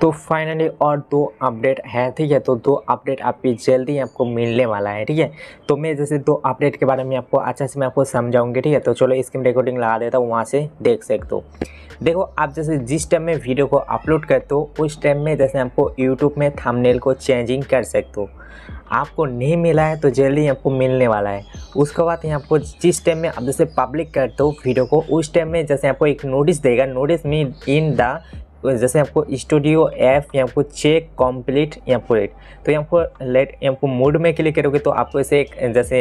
तो फाइनली और दो अपडेट है ठीक है तो दो अपडेट आपकी जल्दी आपको मिलने वाला है ठीक है तो मैं जैसे दो अपडेट के बारे में आपको अच्छा से मैं आपको समझाऊंगी ठीक है तो चलो स्क्रीन रिकॉर्डिंग लगा देता हूँ वहाँ से देख सकते हो देखो आप जैसे जिस टाइम में वीडियो को अपलोड करते हो उस टाइम में जैसे आपको यूट्यूब में थमनेल को चेंजिंग कर सकते हो आपको नहीं मिला है तो जल्दी आपको मिलने वाला है उसके बाद यहाँ आपको जिस टाइम में आप जैसे पब्लिक करते हो वीडियो को उस टाइम में जैसे आपको एक नोटिस देगा नोटिस मीन इन द तो जैसे आपको स्टूडियो ऐप या आपको चेक कॉम्प्लीट या को तो यहाँ पर लेट यहाँ को मूड में क्लिक करोगे तो आपको ऐसे एक जैसे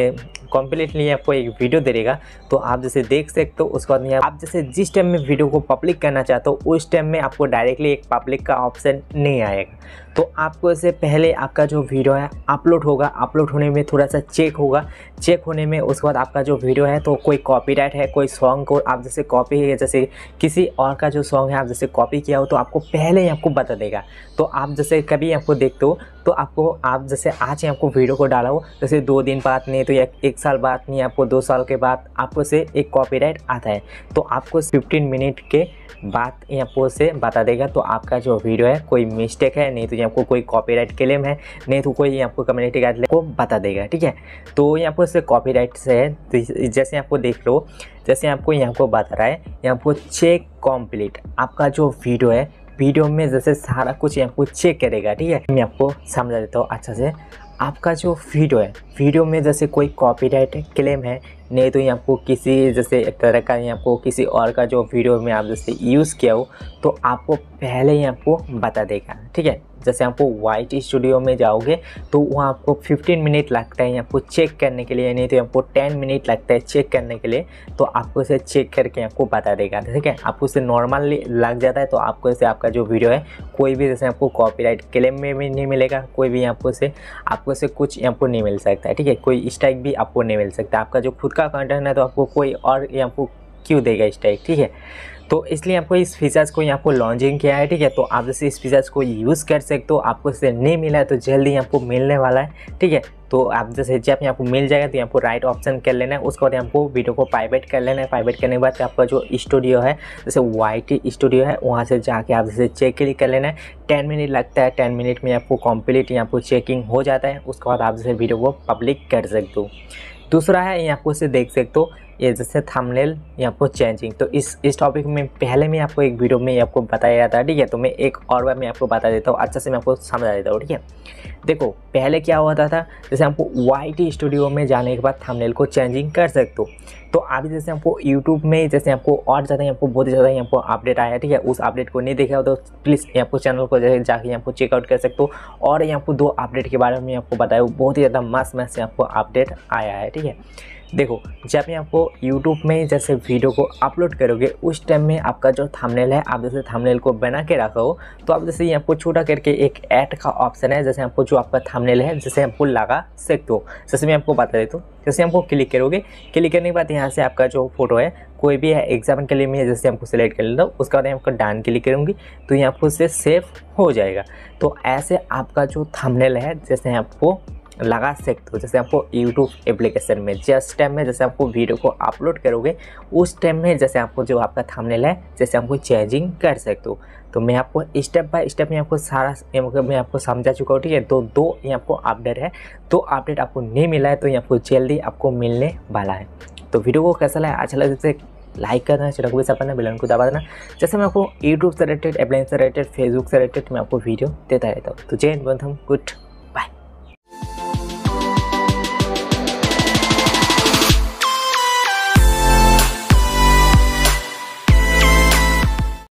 कॉम्प्लीटली आपको एक वीडियो दे देगा तो आप जैसे देख सकते हो उसके बाद आप जैसे जिस टाइम में वीडियो को पब्लिक करना चाहते हो उस टाइम में आपको डायरेक्टली एक पब्लिक का ऑप्शन नहीं आएगा तो आपको इससे पहले आपका जो वीडियो है अपलोड होगा अपलोड होने में थोड़ा सा चेक होगा चेक होने में उसके बाद आपका जो वीडियो है तो कोई कॉपीराइट है कोई सॉन्ग को आप जैसे कॉपी है जैसे किसी और का जो सॉन्ग है आप जैसे कॉपी किया हो तो आपको पहले ही आपको बता देगा तो आप जैसे कभी आपको देखते हो तो आपको आप जैसे आज ही आपको वीडियो को डाला हो जैसे दो दिन बाद नहीं तो या एक साल बाद नहीं आपको दो साल के बाद आपको से एक कॉपीराइट आता है तो आपको फिफ्टीन मिनट के बाद यहाँ आपको से बता देगा तो आपका जो वीडियो है कोई मिस्टेक है नहीं तो यहाँ आपको कोई कॉपीराइट क्लेम है नहीं तो कोई आपको कम्युनिटी गाइडलाइन को बता देगा ठीक है तो यहाँ पर से कॉपीराइट से है तो जैसे आपको देख लो जैसे आपको यहाँ को बता रहा है यहाँ को चेक कॉम्प्लीट आपका जो वीडियो है वीडियो में जैसे सारा कुछ आपको चेक करेगा ठीक है मैं आपको समझा देता हूँ अच्छा से आपका जो वीडियो है वीडियो में जैसे कोई कॉपीराइट क्लेम है नहीं तो यहाँ आपको किसी जैसे एक तरह का यहाँ आपको किसी और का जो वीडियो में आप जैसे यूज़ किया हो तो आपको पहले ही आपको बता देगा ठीक है जैसे आपको वाइट स्टूडियो में जाओगे तो वहाँ आपको 15 मिनट लगता है आपको चेक करने के लिए नहीं तो आपको 10 मिनट लगता है चेक करने के लिए तो आपको इसे चेक करके आपको बता देगा ठीक है आपको इसे नॉर्मली लग जाता है तो आपको इसे आपका जो वीडियो है कोई भी जैसे आपको कॉपी क्लेम में भी नहीं मिलेगा कोई भी आपको इसे आपको इसे कुछ यहाँ नहीं मिल सकता है ठीक है कोई स्ट्राइक भी आपको नहीं मिल सकता आपका जो खुद का कंटेंट है तो आपको कोई और यहाँ क्यों देगा इस टाइप ठीक है तो इसलिए आपको इस फीचर्स को यहाँ पर लॉन्चिंग किया है ठीक है तो आप जैसे इस फीचर्स को यूज़ कर सकते हो आपको इसे नहीं मिला है तो जल्दी आपको मिलने वाला है ठीक है तो आप जैसे जब यहाँ को मिल जाएगा तो यहाँ पर राइट ऑप्शन कर लेना है उसके बाद यहाँ को वीडियो को प्राइवेट कर लेना है प्राइवेट करने के बाद आपका जो स्टूडियो है जैसे वाई स्टूडियो है वहाँ से जाके आप जैसे चेक कर लेना है टेन मिनट लगता है टेन मिनट में आपको कम्प्लीट यहाँ पर चेकिंग हो जाता है उसके बाद आप जैसे वीडियो को पब्लिक कर सकते हो दूसरा है यहाँ आपको इसे देख सकते हो ये जैसे थंबनेल यहाँ पर चेंजिंग तो इस इस टॉपिक में पहले मैं आपको एक वीडियो में आपको बताया जाता है ठीक है तो मैं एक और बार मैं आपको बता देता हूँ अच्छा से मैं आपको समझा देता हूँ ठीक है देखो पहले क्या होता था जैसे हमको वाई स्टूडियो में जाने के बाद थमनेल को चेंजिंग कर सकते हो तो अभी जैसे हमको यूट्यूब में जैसे आपको और ज़्यादा यहाँ पर बहुत ज़्यादा यहाँ पर अपडेट आया है ठीक है उस अपडेट को नहीं देखा हो तो प्लीज़ यहाँ पर चैनल को जैसे जाके यहाँ पर चेकआउट कर सकते हो और यहाँ पर दो अपडेट के बारे में आपको बताया बहुत ही ज़्यादा मस्त मस्त यहाँ पर अपडेट आया है ठीक है देखो जब भी आपको यूट्यूब में जैसे वीडियो को अपलोड करोगे उस टाइम में आपका जो थंबनेल है आप जैसे थंबनेल को बना के रखा हो तो आप जैसे यहाँ पर छोटा करके एक ऐड का ऑप्शन है जैसे आपको जो आपका थंबनेल है जैसे आपको लगा सकते हो जैसे मैं आपको बता देता हूँ जैसे आपको क्लिक करोगे क्लिक करने के बाद यहाँ से आपका जो फोटो है कोई भी है एग्जाम्पल के लिए मैं जैसे आपको सिलेक्ट कर लेता हूँ उसके बाद आपको डान क्लिक करूँगी तो यहाँ पर उससे सेफ हो जाएगा तो ऐसे आपका जो थंबनेल है जैसे आपको लगा सकते हो जैसे आपको यूट्यूब एप्लीकेशन में जिस टाइम में जैसे आपको वीडियो को अपलोड करोगे उस टाइम में जैसे आपको जो आपका थंबनेल है जैसे आपको चेंजिंग कर सकते हो तो मैं आपको स्टेप बाय स्टेप में आपको सारा मतलब मैं आपको समझा चुका हूँ ठीक है तो दो ये आपको अपडेट है तो अपडेट आपको नहीं मिला है तो ये आपको जल्दी आपको मिलने वाला है तो वीडियो को कैसा लगा अच्छा लगे जैसे लाइक करना चैनल को भी करना बिलन को दबा देना जैसे मैं आपको यूट्यूब से रिलेटेड एप्लाइन से रिलेटेड फेसबुक से रिलेटेड मैं आपको वीडियो देता रहता हूँ तो जय बंधम गुड